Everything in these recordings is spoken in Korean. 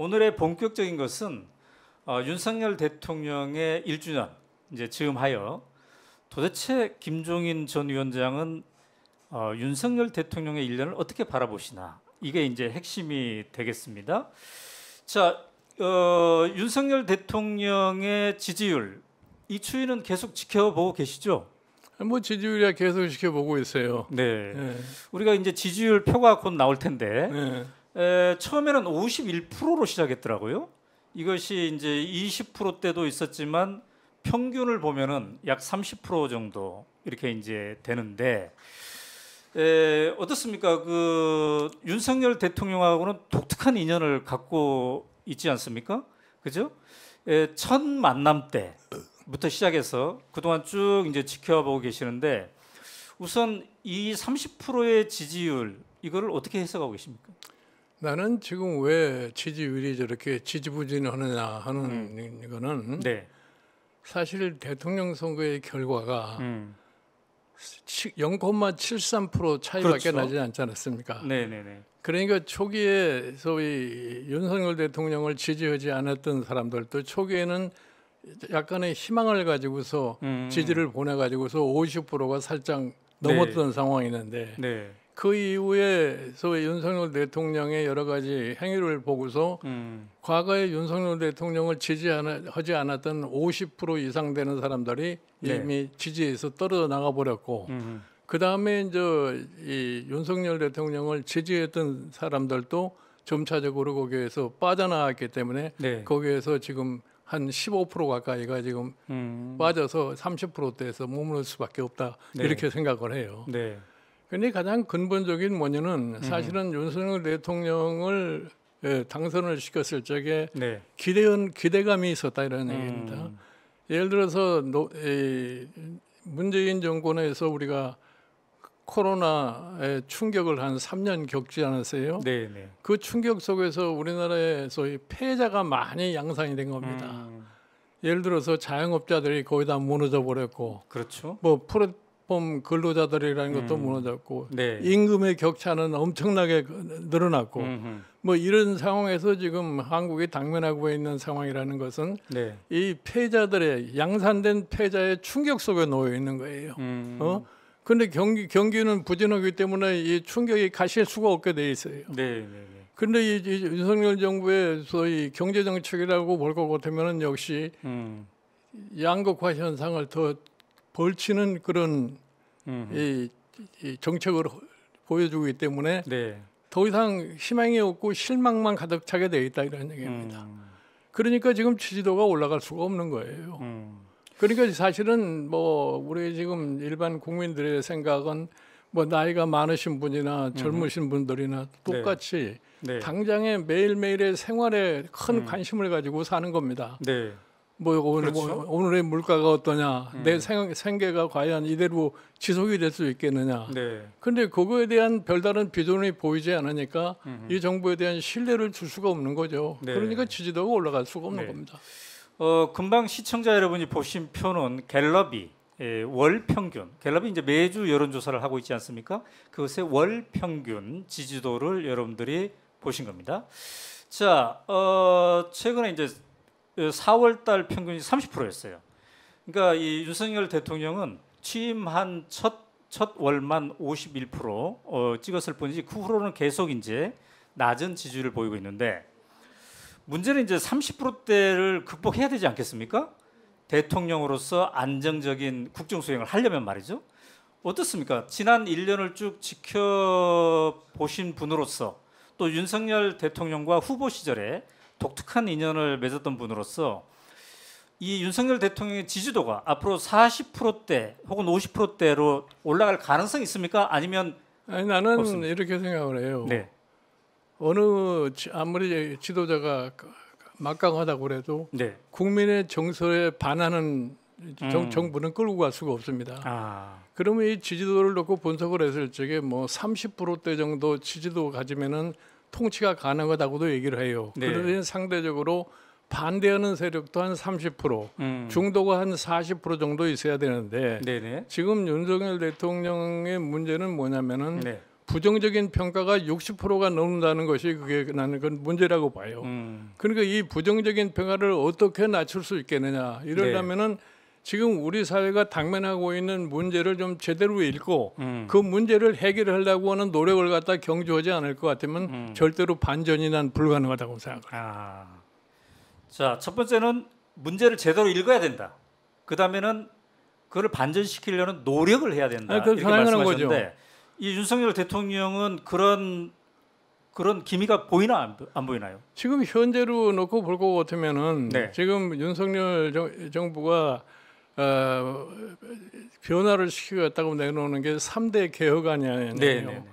오늘의 본격적인 것은 어, 윤석열 대통령의 1주년 이제 즈음하여 도대체 김종인 전 위원장은 어, 윤석열 대통령의 일년을 어떻게 바라보시나 이게 이제 핵심이 되겠습니다. 자, 어, 윤석열 대통령의 지지율 이 추이는 계속 지켜보고 계시죠? 뭐 지지율이야 계속 지켜보고 있어요. 네. 네. 우리가 이제 지지율 표가 곧 나올 텐데 네. 에, 처음에는 51%로 시작했더라고요. 이것이 이제 20%대도 있었지만 평균을 보면은 약30% 정도 이렇게 이제 되는데 에, 어떻습니까? 그 윤석열 대통령하고는 독특한 인연을 갖고 있지 않습니까? 그죠? 에, 첫 만남 때부터 시작해서 그동안 쭉 이제 지켜보고 계시는데 우선 이 30%의 지지율 이거를 어떻게 해석하고 계십니까? 나는 지금 왜 지지율이 저렇게 지지부진하느냐 하는 음. 이거는 네. 사실 대통령 선거의 결과가 음. 0.73% 차이밖에 그렇죠. 나지 않지 않았습니까? 네네네. 네, 네. 그러니까 초기에 소위 윤석열 대통령을 지지하지 않았던 사람들도 초기에는 약간의 희망을 가지고서 음. 지지를 보내 가지고서 50%가 살짝 네. 넘었던 네. 상황이는데 있 네. 그 이후에 소위 윤석열 대통령의 여러 가지 행위를 보고서 음. 과거에 윤석열 대통령을 지지하지 않았던 50% 이상 되는 사람들이 네. 이미 지지에서 떨어져 나가 버렸고 그 다음에 이제 이 윤석열 대통령을 지지했던 사람들도 점차적으로 거기에서 빠져나왔기 때문에 네. 거기에서 지금 한 15% 가까이가 지금 음. 빠져서 30%대에서 머무를 수밖에 없다 네. 이렇게 생각을 해요. 네. 근데 가장 근본적인 원인은 음. 사실은 음. 윤석열 대통령을 예, 당선을 시켰을 적에 네. 기대은 기대감이 있었다 이런 음. 얘기입니다. 예를 들어서 노, 이, 문재인 정권에서 우리가 코로나에 충격을 한 3년 겪지 않았어요? 네, 네. 그 충격 속에서 우리나라에 소위 폐자가 많이 양상이 된 겁니다. 음. 예를 들어서 자영업자들이 거의 다 무너져 버렸고, 그렇죠. 뭐 프로 플랫폼 근로자들이라는 것도 음. 무너졌고 네. 임금의 격차는 엄청나게 늘어났고 음흠. 음. 뭐 이런 상황에서 지금 한국이 당면하고 있는 상황이라는 것은 네. 이 패자들의 양산된 패자의 충격 속에 놓여 있는 거예요. 음. 어? 근데 경기 경기는 부진하기 때문에 이 충격이 가실 수가 없게 돼 있어요. 네. 네, 네. 근데 이, 이 윤석열 정부의 소위 경제 정책이라고 볼 것 같으면은 역시 음. 양극화 현상을 더 벌치는 그런 이, 이, 정책을 보여주기 때문에 네. 더 이상 희망이 없고 실망만 가득 차게 되어 있다 이런 얘기입니다. 음. 그러니까 지금 지지도가 올라갈 수가 없는 거예요. 음. 그러니까 사실은 뭐 우리 지금 일반 국민들의 생각은 뭐 나이가 많으신 분이나 젊으신 음. 분들이나 네. 똑같이 네. 네. 당장의 매일매일의 생활에 큰 음. 관심을 가지고 사는 겁니다. 네. 뭐 오늘 그렇죠? 뭐, 오늘의 물가가 어떠냐 음. 내 생, 생계가 과연 이대로 지속이 될 수 있겠느냐 네. 근데 그거에 대한 별다른 비전이 보이지 않으니까 음흠. 이 정부에 대한 신뢰를 줄 수가 없는 거죠 네. 그러니까 지지도가 올라갈 수가 없는 네. 겁니다 어, 금방 시청자 여러분이 보신 표는 갤럽이 예, 월 평균 갤럽이 이제 매주 여론 조사를 하고 있지 않습니까? 그것의 월 평균 지지도를 여러분들이 보신 겁니다. 자, 어, 최근에 이제 4월 그 달 평균이 30%였어요. 그러니까 이 윤석열 대통령은 취임한 첫, 첫 월만 51% 어, 찍었을 뿐이지 그 후로는 계속 이제 낮은 지지율을 보이고 있는데 문제는 이제 30%대를 극복해야 되지 않겠습니까? 대통령으로서 안정적인 국정 수행을 하려면 말이죠. 어떻습니까? 지난 1년을 쭉 지켜보신 분으로서 또 윤석열 대통령과 후보 시절에 독특한 인연을 맺었던 분으로서 이 윤석열 대통령의 지지도가 앞으로 40%대 혹은 50%대로 올라갈 가능성이 있습니까? 아니면 아니 나는 없습니까? 이렇게 생각을 해요. 네. 어느 아무리 지도자가 막강하다고 그래도 네. 국민의 정서에 반하는 정, 음. 정부는 끌고 갈 수가 없습니다. 아. 그러면 이 지지도를 놓고 분석을 했을 적에 뭐 30%대 정도 지지도 가지면은 통치가 가능하다고도 얘기를 해요. 네. 그러니 상대적으로 반대하는 세력도 한 30%, 음. 중도가 한 40% 정도 있어야 되는데 네네. 지금 윤석열 대통령의 문제는 뭐냐면은 네. 부정적인 평가가 60%가 넘는다는 것이 그게 나는 건 문제라고 봐요. 음. 그러니까 이 부정적인 평가를 어떻게 낮출 수 있겠느냐 네. 이러려면은 네. 지금 우리 사회가 당면하고 있는 문제를 좀 제대로 읽고 음. 그 문제를 해결하려고 하는 노력을 갖다 경주하지 않을 것 같으면 음. 절대로 반전이 난 불가능하다고 생각합니다. 아. 자, 첫 번째는 문제를 제대로 읽어야 된다. 그 다음에는 그걸 반전시키려는 노력을 해야 된다. 아니, 이렇게 말씀하셨는데 이 윤석열 대통령은 그런 그런 기미가 보이나 안, 안, 보이나요? 지금 현재로 놓고 볼 것 같으면은 네. 지금 윤석열 정, 정부가 어, 변화를 시키겠다고 내놓는 게 3대 개혁안이에요. 네,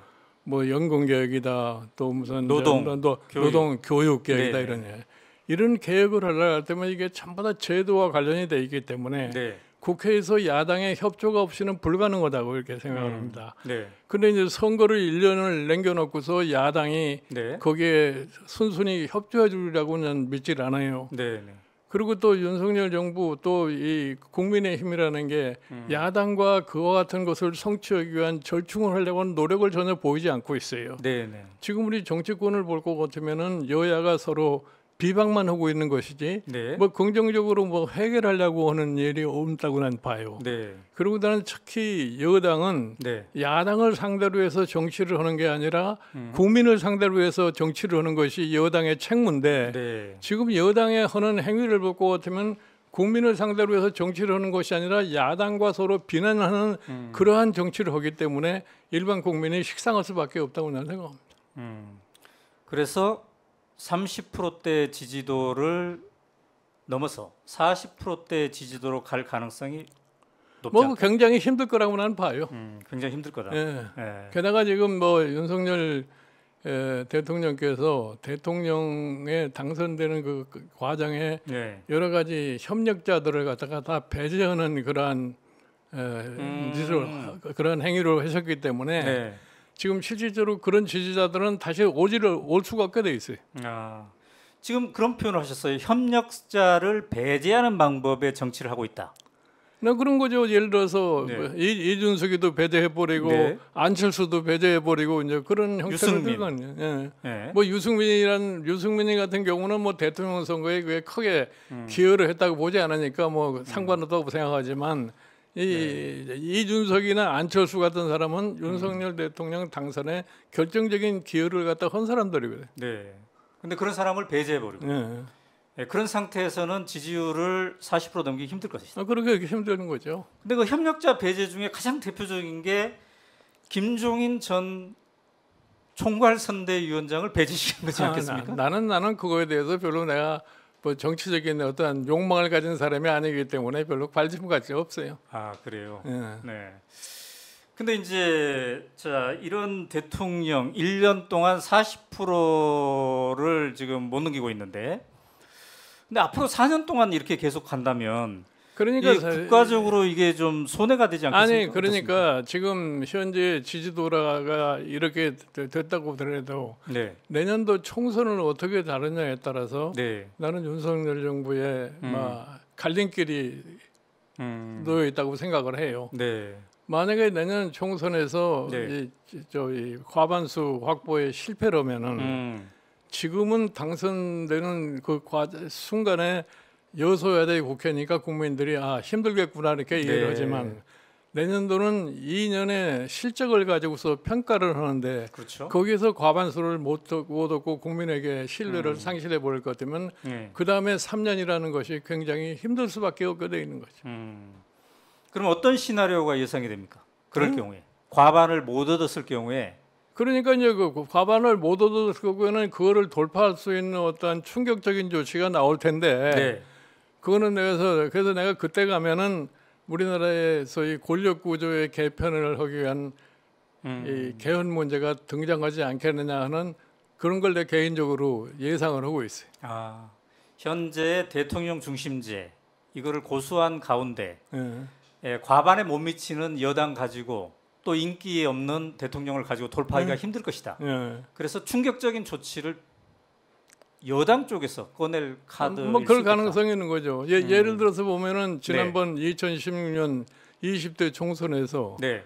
뭐 연금 개혁이다, 또 무슨 노동, 교육. 노동 교육 개혁이다 네, 이런 이런 개혁을 하려고 할 때면 이게 전부 다 제도와 관련이 돼 있기 때문에 네. 국회에서 야당의 협조가 없이는 불가능하다고 이렇게 생각합니다. 음, 네. 근데 이제 선거를 1년을 남겨놓고서 야당이 네. 거기에 순순히 협조해 주리라고는 믿질 않아요. 네. 그리고 또 윤석열 정부 또 이 국민의힘이라는 게 음. 야당과 그와 같은 것을 성취하기 위한 절충을 하려고 하는 노력을 전혀 보이지 않고 있어요. 네네. 네. 지금 우리 정치권을 볼 것 같으면은 여야가 서로 비방만 하고 있는 것이지 네. 뭐 긍정적으로 뭐 해결하려고 하는 일이 없다고 난 봐요. 네. 그리고 나는 특히 여당은 네. 야당을 상대로 해서 정치를 하는 게 아니라 음. 국민을 상대로 해서 정치를 하는 것이 여당의 책무인데 네. 지금 여당의 하는 행위를 볼 것 같으면 국민을 상대로 해서 정치를 하는 것이 아니라 야당과 서로 비난하는 음. 그러한 정치를 하기 때문에 일반 국민이 식상할 수밖에 없다고 나는 생각합니다. 음. 그래서 30%대 지지도를 넘어서 40%대 지지도로 갈 가능성이 높지 뭐 굉장히 힘들 거라고 나는 봐요. 음, 굉장히 힘들 거다. 예. 예. 게다가 지금 뭐 윤석열 예, 대통령께서 대통령에 당선되는 그, 그 과정에 예. 여러 가지 협력자들을 갖다가 다 배제하는 그러한 에, 예, 음. 짓을 그런 행위를 하셨기 때문에 예. 지금 실질적으로 그런 지지자들은 다시 오지를 올 수가 꽤돼 있어요. 아, 지금 그런 표현을 하셨어요. 협력자를 배제하는 방법의 정치를 하고 있다. 나 그런 거죠. 예를 들어서 네. 이, 준석이도 배제해버리고 네. 안철수도 배제해버리고 이제 그런 형태로 들거든요. 예. 네. 뭐 유승민이란 유승민 이 같은 경우는 뭐 대통령 선거에 크게 음. 기여를 했다고 보지 않으니까 뭐 상관없다고 음. 생각하지만 이, 네. 이준석이나 안철수 같은 사람은 윤석열 음. 대통령 당선에 결정적인 기여를 갖다 헌 사람들이거든요. 네. 근데 그런 사람을 배제해버리고. 네. 네, 그런 상태에서는 지지율을 40% 넘기기 힘들 것이다. 아, 그렇게 힘든 거죠. 근데 그 협력자 배제 중에 가장 대표적인 게 김종인 전 총괄 선대위원장을 배제시킨 거지 아, 않겠습니까? 아, 나, 나는 나는 그거에 대해서 별로 내가 뭐 정치적인 어떠한 욕망을 가진 사람이 아니기 때문에 별로 관심 가치가 없어요. 아 그래요. 네. 네. 근데 이제 자 이런 대통령 1년 동안 40%를 지금 못 넘기고 있는데 근데 앞으로 4년 동안 이렇게 계속 간다면 그러니까 국가적으로 이게 좀 손해가 되지 않겠습니까? 아니 그러니까 어떻습니까? 지금 현재 지지도라가 이렇게 됐다고 그래도 네. 내년도 총선을 어떻게 다루냐에 따라서 네. 나는 윤석열 정부의 음. 막 갈림길이 음. 놓여 있다고 생각을 해요. 네. 만약에 내년 총선에서 네. 이, 저, 이 과반수 확보에 실패라면은 음. 지금은 당선되는 그 과, 순간에 여소야대 국회니까 국민들이 아 힘들겠구나 이렇게 네. 이해를 하지만 내년도는 2년의 실적을 가지고서 평가를 하는데 그렇죠. 거기서 과반수를 못 얻고 국민에게 신뢰를 음. 상실해 버릴 것 같으면 네. 예. 그 다음에 3년이라는 것이 굉장히 힘들 수밖에 없게 되어 있는 거죠. 음. 그럼 어떤 시나리오가 예상이 됩니까? 그럴 음? 경우에 과반을 못 얻었을 경우에 그러니까 이제 그 과반을 못 얻었을 경우에는 그거를 돌파할 수 있는 어떠한 충격적인 조치가 나올 텐데. 네. 그거는 내가서 그래서 내가 그때 가면은 우리나라의 소위 권력 구조의 개편을 하기 위한 음. 이 개헌 문제가 등장하지 않겠느냐 하는 그런 걸 내 개인적으로 예상을 하고 있어요. 아 현재 대통령 중심제 이거를 고수한 가운데 예. 예, 과반에 못 미치는 여당 가지고 또 인기 없는 대통령을 가지고 돌파하기가 예. 힘들 것이다. 예. 그래서 충격적인 조치를 여당 쪽에서 꺼낼 카드 뭐 그럴 가능성이 있는 거죠. 예, 음. 예를 들어서 보면은 네. 지난번 네. 2016년 20대 총선에서 네.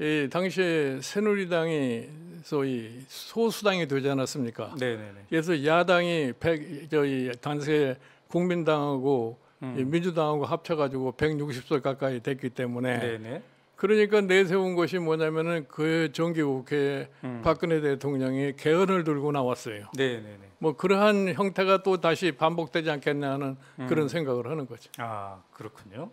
이 당시에 새누리당이 소위 소수당이 되지 않았습니까? 네네네. 네, 네. 그래서 야당이 백 저희 당시에 국민당하고 음. 민주당하고 합쳐가지고 160석 가까이 됐기 때문에 네네. 그러니까 내세운 것이 뭐냐면은 그 정기국회 음. 박근혜 대통령이 개헌을 들고 나왔어요. 네네네. 네, 네. 뭐 그러한 형태가 또 다시 반복되지 않겠냐 는 음. 그런 생각을 하는 거죠. 아 그렇군요.